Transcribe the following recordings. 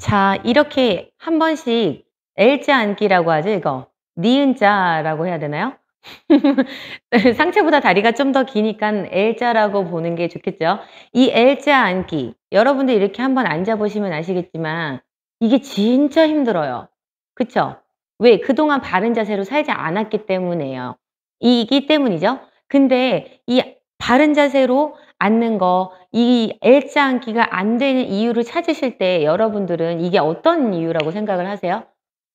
자, 이렇게 한 번씩 L자 앉기라고 하죠, 이거. 니은자라고 해야 되나요? 상체보다 다리가 좀 더 기니까 L자라고 보는 게 좋겠죠. 이 L자 앉기, 여러분들 이렇게 한번 앉아보시면 아시겠지만 이게 진짜 힘들어요. 그쵸? 왜? 그동안 바른 자세로 살지 않았기 때문이에요. 이기 때문이죠. 근데 이 바른 자세로 않는 거, 이 L자 앉기가 안 되는 이유를 찾으실 때 여러분들은 이게 어떤 이유라고 생각을 하세요?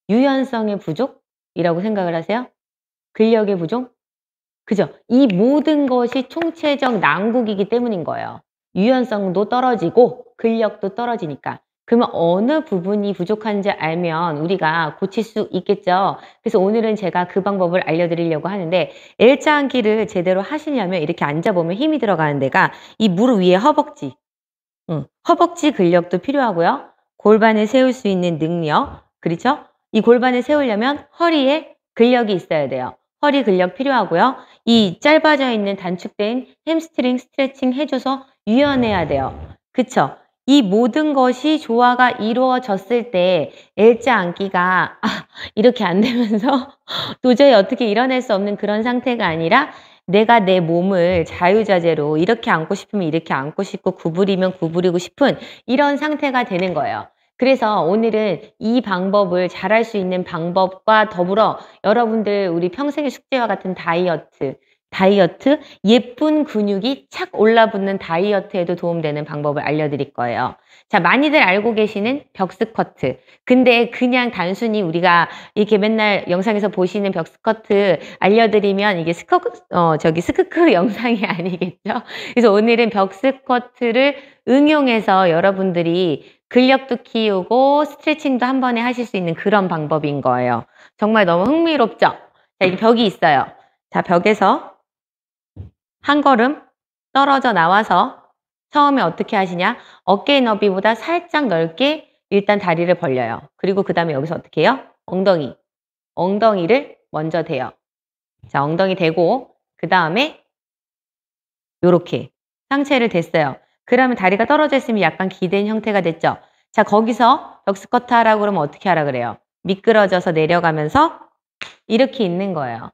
유연성의 부족이라고 생각을 하세요? 근력의 부족? 그죠? 이 모든 것이 총체적 난국이기 때문인 거예요. 유연성도 떨어지고 근력도 떨어지니까. 그러면 어느 부분이 부족한지 알면 우리가 고칠 수 있겠죠. 그래서 오늘은 제가 그 방법을 알려드리려고 하는데 L자 한기를 제대로 하시려면 이렇게 앉아보면 힘이 들어가는 데가 이 무릎 위에 허벅지, 응. 허벅지 근력도 필요하고요. 골반을 세울 수 있는 능력, 그렇죠? 이 골반을 세우려면 허리에 근력이 있어야 돼요. 허리 근력 필요하고요. 이 짧아져 있는 단축된 햄스트링 스트레칭 해줘서 유연해야 돼요. 그쵸? 이 모든 것이 조화가 이루어졌을 때 L자 안기가 아, 이렇게 안 되면서 도저히 어떻게 일어날 수 없는 그런 상태가 아니라 내가 내 몸을 자유자재로 이렇게 안고 싶으면 이렇게 안고 싶고 구부리면 구부리고 싶은 이런 상태가 되는 거예요. 그래서 오늘은 이 방법을 잘할 수 있는 방법과 더불어 여러분들 우리 평생의 숙제와 같은 다이어트 다이어트, 예쁜 근육이 착 올라붙는 다이어트에도 도움되는 방법을 알려드릴 거예요. 자, 많이들 알고 계시는 벽스쿼트. 근데 그냥 단순히 우리가 이렇게 맨날 영상에서 보시는 벽스쿼트 알려드리면 이게 스커, 어, 저기 스크크 영상이 아니겠죠? 그래서 오늘은 벽스쿼트를 응용해서 여러분들이 근력도 키우고 스트레칭도 한 번에 하실 수 있는 그런 방법인 거예요. 정말 너무 흥미롭죠? 자, 이 벽이 있어요. 자, 벽에서 한 걸음 떨어져 나와서 처음에 어떻게 하시냐? 어깨 너비보다 살짝 넓게 일단 다리를 벌려요. 그리고 그 다음에 여기서 어떻게 해요? 엉덩이. 엉덩이를 먼저 대요. 자, 엉덩이 대고 그 다음에 요렇게 상체를 댔어요. 그러면 다리가 떨어져 있으면 약간 기댄 형태가 됐죠. 자, 거기서 벽스쿼트 하라고 그러면 어떻게 하라 그래요? 미끄러져서 내려가면서 이렇게 있는 거예요.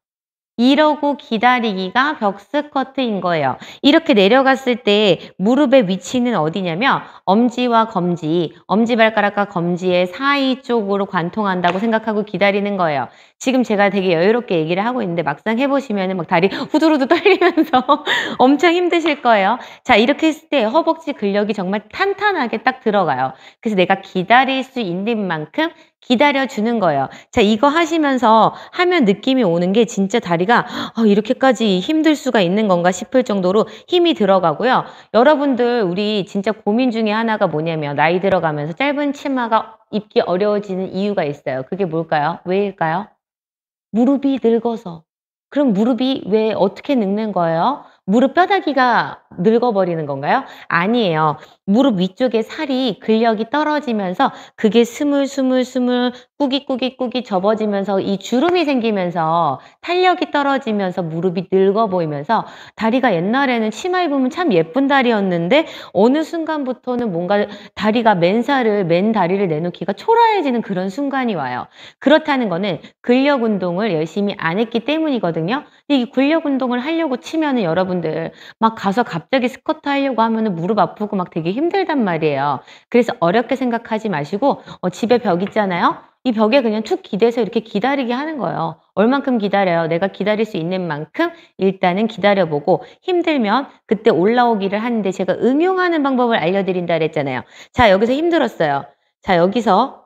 이러고 기다리기가 벽스커트인 거예요. 이렇게 내려갔을 때 무릎의 위치는 어디냐면 엄지와 검지, 엄지발가락과 검지의 사이 쪽으로 관통한다고 생각하고 기다리는 거예요. 지금 제가 되게 여유롭게 얘기를 하고 있는데 막상 해보시면 막 다리 후두루두 떨리면서 엄청 힘드실 거예요. 자 이렇게 했을 때 허벅지 근력이 정말 탄탄하게 딱 들어가요. 그래서 내가 기다릴 수 있는 만큼 기다려주는 거예요. 자, 이거 하시면서 하면 느낌이 오는 게 진짜 다리가 어, 이렇게까지 힘들 수가 있는 건가 싶을 정도로 힘이 들어가고요. 여러분들 우리 진짜 고민 중에 하나가 뭐냐면 나이 들어가면서 짧은 치마가 입기 어려워지는 이유가 있어요. 그게 뭘까요? 왜일까요? 무릎이 늙어서. 그럼 무릎이 왜 어떻게 늙는 거예요? 무릎 뼈다귀가 늙어버리는 건가요? 아니에요. 무릎 위쪽에 살이 근력이 떨어지면서 그게 스물스물스물 꾸깃꾸깃꾸깃 접어지면서 이 주름이 생기면서 탄력이 떨어지면서 무릎이 늙어 보이면서 다리가 옛날에는 치마 입으면 참 예쁜 다리였는데 어느 순간부터는 뭔가 다리가 맨살을 맨 다리를 내놓기가 초라해지는 그런 순간이 와요. 그렇다는 거는 근력 운동을 열심히 안 했기 때문이거든요. 이 근력 운동을 하려고 치면은 여러분 여러분들 막 가서 갑자기 스쿼트 하려고 하면 무릎 아프고 막 되게 힘들단 말이에요. 그래서 어렵게 생각하지 마시고 어, 집에 벽 있잖아요. 이 벽에 그냥 툭 기대서 이렇게 기다리게 하는 거예요. 얼만큼 기다려요? 내가 기다릴 수 있는 만큼 일단은 기다려보고 힘들면 그때 올라오기를 하는데 제가 응용하는 방법을 알려드린다 그랬잖아요. 자, 여기서 힘들었어요. 자, 여기서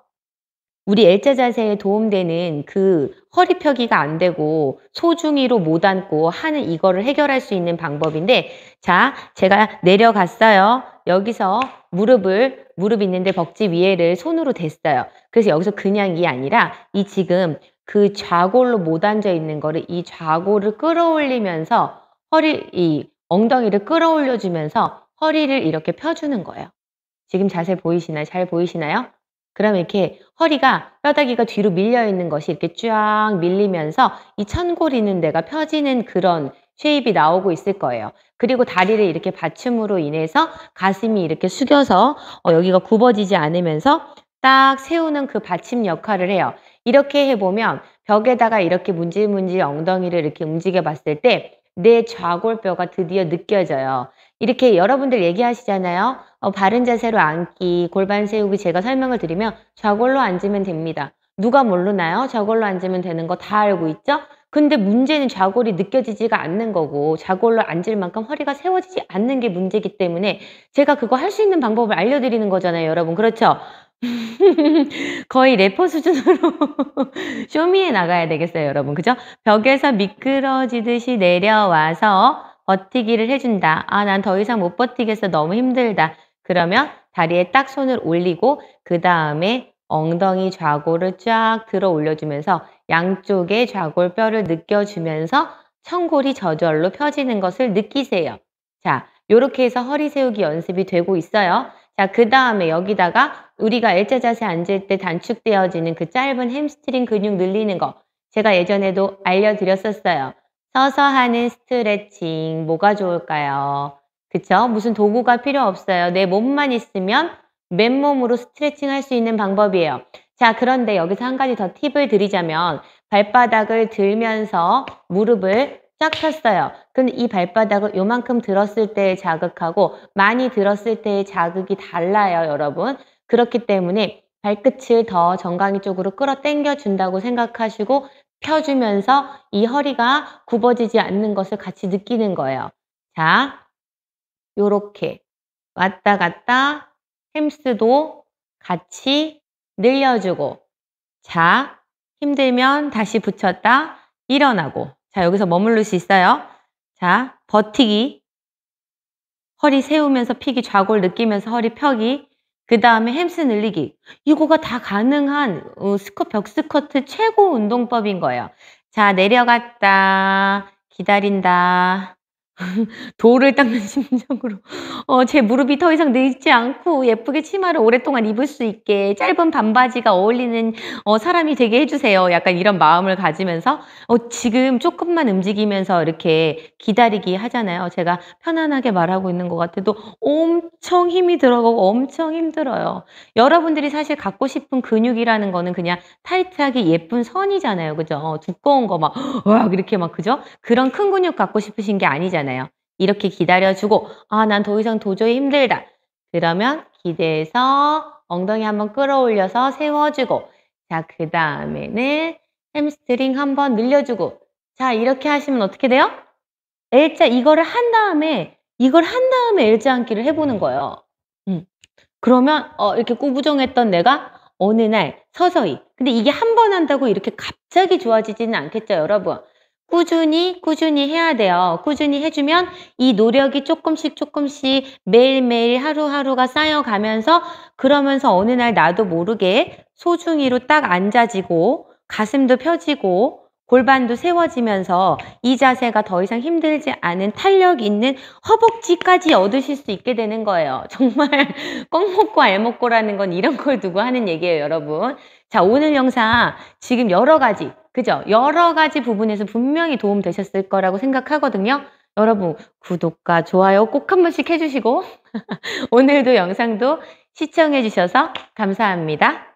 우리 L자 자세에 도움되는 그 허리 펴기가 안 되고 소중이로 못 앉고 하는 이거를 해결할 수 있는 방법인데 자 제가 내려갔어요. 여기서 무릎을 무릎 있는데 벅지 위에를 손으로 댔어요. 그래서 여기서 그냥 이 아니라 이 지금 그 좌골로 못 앉아 있는 거를 이 좌골을 끌어올리면서 허리 이 엉덩이를 끌어올려 주면서 허리를 이렇게 펴주는 거예요. 지금 자세 보이시나요? 잘 보이시나요? 그러면 이렇게 허리가 뼈다귀가 뒤로 밀려 있는 것이 이렇게 쫙 밀리면서 이 천골 있는 데가 펴지는 그런 쉐입이 나오고 있을 거예요. 그리고 다리를 이렇게 받침으로 인해서 가슴이 이렇게 숙여서 어, 여기가 굽어지지 않으면서 딱 세우는 그 받침 역할을 해요. 이렇게 해보면 벽에다가 이렇게 문질문질 엉덩이를 이렇게 움직여 봤을 때내 좌골뼈가 드디어 느껴져요. 이렇게 여러분들 얘기하시잖아요. 어, 바른 자세로 앉기, 골반 세우기 제가 설명을 드리면 좌골로 앉으면 됩니다. 누가 모르나요? 좌골로 앉으면 되는 거 다 알고 있죠? 근데 문제는 좌골이 느껴지지가 않는 거고 좌골로 앉을 만큼 허리가 세워지지 않는 게 문제이기 때문에 제가 그거 할 수 있는 방법을 알려드리는 거잖아요 여러분 그렇죠 거의 래퍼 수준으로 쇼미에 나가야 되겠어요, 여러분. 그죠? 벽에서 미끄러지듯이 내려와서 버티기를 해준다. 아, 난 더 이상 못 버티겠어. 너무 힘들다. 그러면 다리에 딱 손을 올리고 그 다음에 엉덩이 좌골을 쫙 들어 올려주면서 양쪽의 좌골뼈를 느껴주면서 청골이 저절로 펴지는 것을 느끼세요. 자, 이렇게 해서 허리 세우기 연습이 되고 있어요. 자, 그 다음에 여기다가 우리가 L자 자세 앉을 때 단축되어지는 그 짧은 햄스트링 근육 늘리는 거 제가 예전에도 알려드렸었어요. 서서 하는 스트레칭 뭐가 좋을까요? 그쵸? 무슨 도구가 필요 없어요. 내 몸만 있으면 맨몸으로 스트레칭 할 수 있는 방법이에요. 자, 그런데 여기서 한 가지 더 팁을 드리자면 발바닥을 들면서 무릎을 쫙 폈어요. 근데 이 발바닥을 요만큼 들었을 때의 자극하고 많이 들었을 때의 자극이 달라요, 여러분. 그렇기 때문에 발끝을 더 정강이 쪽으로 끌어당겨 준다고 생각하시고 펴주면서 이 허리가 굽어지지 않는 것을 같이 느끼는 거예요. 자, 요렇게 왔다 갔다 햄스도 같이 늘려주고 자, 힘들면 다시 붙였다 일어나고 자, 여기서 머무를 수 있어요. 자, 버티기. 허리 세우면서 피기, 좌골 느끼면서 허리 펴기. 그 다음에 햄스 늘리기. 이거가 다 가능한 어, 스쿼, 벽스쿼트 최고 운동법인 거예요. 자, 내려갔다. 기다린다. 돌을 닦는 심정으로 어, 제 무릎이 더 이상 늘지 않고 예쁘게 치마를 오랫동안 입을 수 있게 짧은 반바지가 어울리는 어, 사람이 되게 해주세요. 약간 이런 마음을 가지면서 어, 지금 조금만 움직이면서 이렇게 기다리기 하잖아요. 제가 편안하게 말하고 있는 것 같아도 엄청 힘이 들어가고 엄청 힘들어요. 여러분들이 사실 갖고 싶은 근육이라는 거는 그냥 타이트하게 예쁜 선이잖아요. 그죠? 어, 두꺼운 거 막 와 이렇게 막 그죠? 그런 큰 근육 갖고 싶으신 게 아니잖아요. 있잖아요. 이렇게 기다려주고 아 난 더 이상 도저히 힘들다. 그러면 기대해서 엉덩이 한번 끌어올려서 세워주고 자 그 다음에는 햄스트링 한번 늘려주고 자 이렇게 하시면 어떻게 돼요? L자 이거를 한 다음에 이걸 한 다음에 L자 앉기를 해보는 거예요. 음. 그러면 어, 이렇게 꾸부정했던 내가 어느 날 서서히 근데 이게 한 번 한다고 이렇게 갑자기 좋아지지는 않겠죠 여러분 꾸준히 꾸준히 해야 돼요. 꾸준히 해주면 이 노력이 조금씩 조금씩 매일매일 하루하루가 쌓여가면서 그러면서 어느 날 나도 모르게 소중히로 딱 앉아지고 가슴도 펴지고 골반도 세워지면서 이 자세가 더 이상 힘들지 않은 탄력 있는 허벅지까지 얻으실 수 있게 되는 거예요. 정말 꽁먹고알먹고라는건 이런 걸 두고 하는 얘기예요, 여러분. 자, 오늘 영상 지금 여러 가지 그죠? 여러 가지 부분에서 분명히 도움 되셨을 거라고 생각하거든요. 여러분 구독과 좋아요 꼭 한 번씩 해주시고 오늘도 영상도 시청해 주셔서 감사합니다.